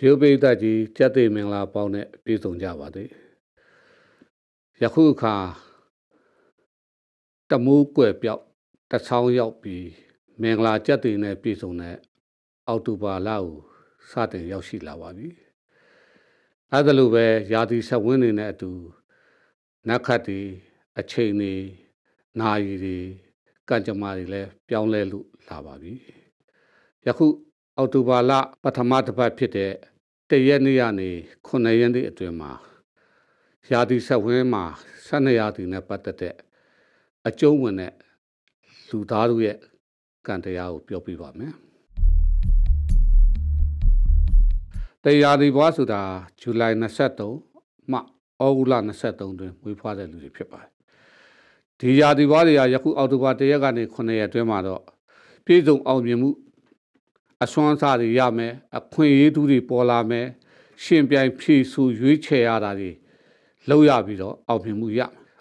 ဖြိုးပိဋကကြီးကျက်သိမင်္ဂလာပေါင်းနဲ့ပြည့်စုံကြပါသည်ယခုအခါတမိုးကွယ်ပြောက်တချောင်းရောက်ပြီးမင်္ဂလာကျက်သိနဲ့ပြည့်စုံတဲ့အောက်တိုဘာလကိုစတင်ရောက်ရှိလာပါပြီအဲဒါလိုပဲရာသီဆက်ဝင်းနေတဲ့အတူနတ်ခတ်တွေအချိန်တွေနာရီတွေကံကြမ္မာတွေလည်းပြောင်းလဲလို့လာပါပြီယခုအောက်တိုဘာလပထမတစ်ပတ်ဖြစ်တဲ့တရက်နေ့ကနေ9ရက်နေ့အတွင်းမှာရာသီဆက်ဝင်းမှာ12ရာသီနဲ့ပတ်သက်တဲ့အကျုံးဝင်တဲ့လူသားတို့ရဲ့ကံတရားကိုပြောပြပါမယ်။တရားဒီဘွားဆိုတာဇူလိုင်23မှဩဂုတ်လ23တွင်မွေးဖွားတဲ့လူတွေဖြစ်ပါတယ်။ဒီရာသီဘွားတွေကယခုအောက်တိုဘာ1ရက်ကနေ9ရက်အတွင်းမှာတော့ပြည်စုံအောင်မြင်မှုအစွမ်းစားတွေရမယ်အခွင့်အရေးသူတွေပေါ်လာမယ်ရှင်ပြိုင်ဖြည့်ဆူရွေးချယ်ရတာတွေလောက်ရပြီးတော့အောင်မြင်မှုရ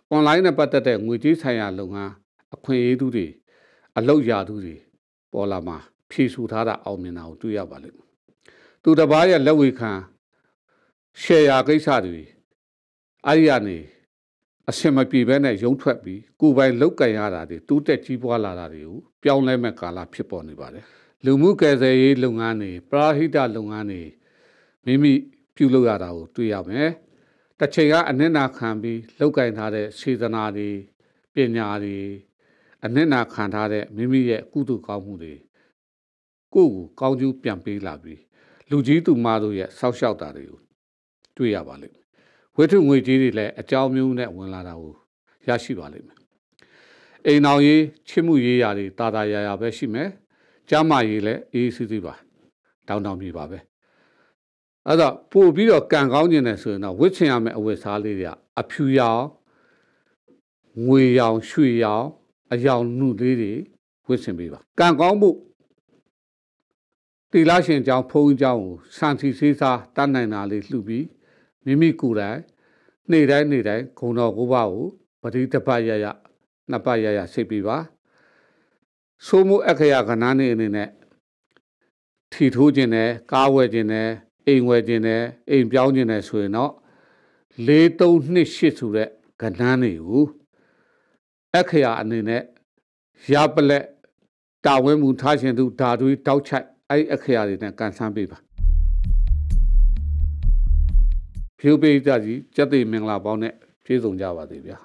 အွန်လိုင်းနဲ့ပတ်သက်တဲ့ငွေကြေးဆိုင်ရာလုပ်ငန်းအခွင့်အရေးသူတွေအလောက်ရသူတွေပေါ်လာမှာဖြည့်ဆူထားတာအောင်မြင်တာကိုတွေ့ရပါလိမ့်မယ်သူတစ်ပါးရဲ့လက်ဝေခံရှယ်ယာကိစ္စတွေအဲ့ဒီကနေအဆင်မပြေဘဲနဲ့ရုံထွက်ပြီးကိုယ်ပိုင်လောက်ကင်ရတာတွေတူးတက်ကြီးပွားလာတာတွေကိုပြောင်းလဲမဲ့ကာလဖြစ်ပေါ်နေပါတယ်လူမှုကယ်ဆယ်ရေးလုပ်ငန်းတွေပရာဟိတလုပ်ငန်းတွေမိမိပြုလုပ်ရတာကိုတွေ့ရမယ်။တစ်ချိန်ကအနစ်နာခံပြီးလောက်ကင်ထားတဲ့စေတနာတွေပညာတွေအနစ်နာခံထားတဲ့မိမိရဲ့ကုသိုလ်ကောင်းမှုတွေကိုယ့်ကိုကောင်းကျိုးပြန်ပေးလာပြီးလူကြီးသူမတို့ရဲ့ဆောက်ရှောက်တာတွေကိုတွေ့ရပါလိမ့်မယ်။ဝိထုငွေကြီးတွေလည်းအကြောင်းမျိုးနဲ့ဝင်လာတာကိုရရှိပါလိမ့်မယ်။အိမ်တော်ရေးချစ်မှုရေးရာတွေတာတာရာရာပဲရှိမယ်။ကျမရေးလဲအေးစီးစီးပါ တောင်းတောင်းမြေပါပဲအဲ့တော့ပို့ပြီးတော့ကန်ကောင်းကျင်တယ်ဆိုရင်တော့ဝစ်ချင်ရမယ့်အဝတ်စားလေးတွေကအဖြူရောင်ငွေရောင်ရွှေရောင်အရောင်နှုလေးတွေဝစ်ချင်ပေးပါကန်ကောင်းမှုတိလရှင်ကြောင့်ဖုံးကြောင့်ကိုစံစီစေးစားတတ်နိုင်တာလေးလှူပြီးမိမိကိုယ်တိုင်နေ့တိုင်းနေ့တိုင်းဂုံတော်ကိုပါကိုပတိတပတ်ရရနှစ်ပတ်ရရစိတ်ပြီးပါဆိုးမှုအခရာကဏ္ဍနေအနေနဲ့ထီထိုးခြင်းနဲ့ကားဝယ်ခြင်းနဲ့အိမ်ဝယ်ခြင်းနဲ့အိမ်ပြောင်းခြင်းနဲ့ဆိုရင်တော့၄၃နှစ်ရှစ်ဆိုတဲ့ကဏ္ဍနေကိုအခရာအနေနဲ့ရပလက်တာဝန်မှုထားရှင်သူဓာတွေတောက်ချိုက်အဲ့အခရာတွေနဲ့ကန်ဆန်းပေးပါဖြူပိတ္တကြီးစက်သိမင်္ဂလာပေါင်းနဲ့ပြည့်စုံကြပါသေးဗျာ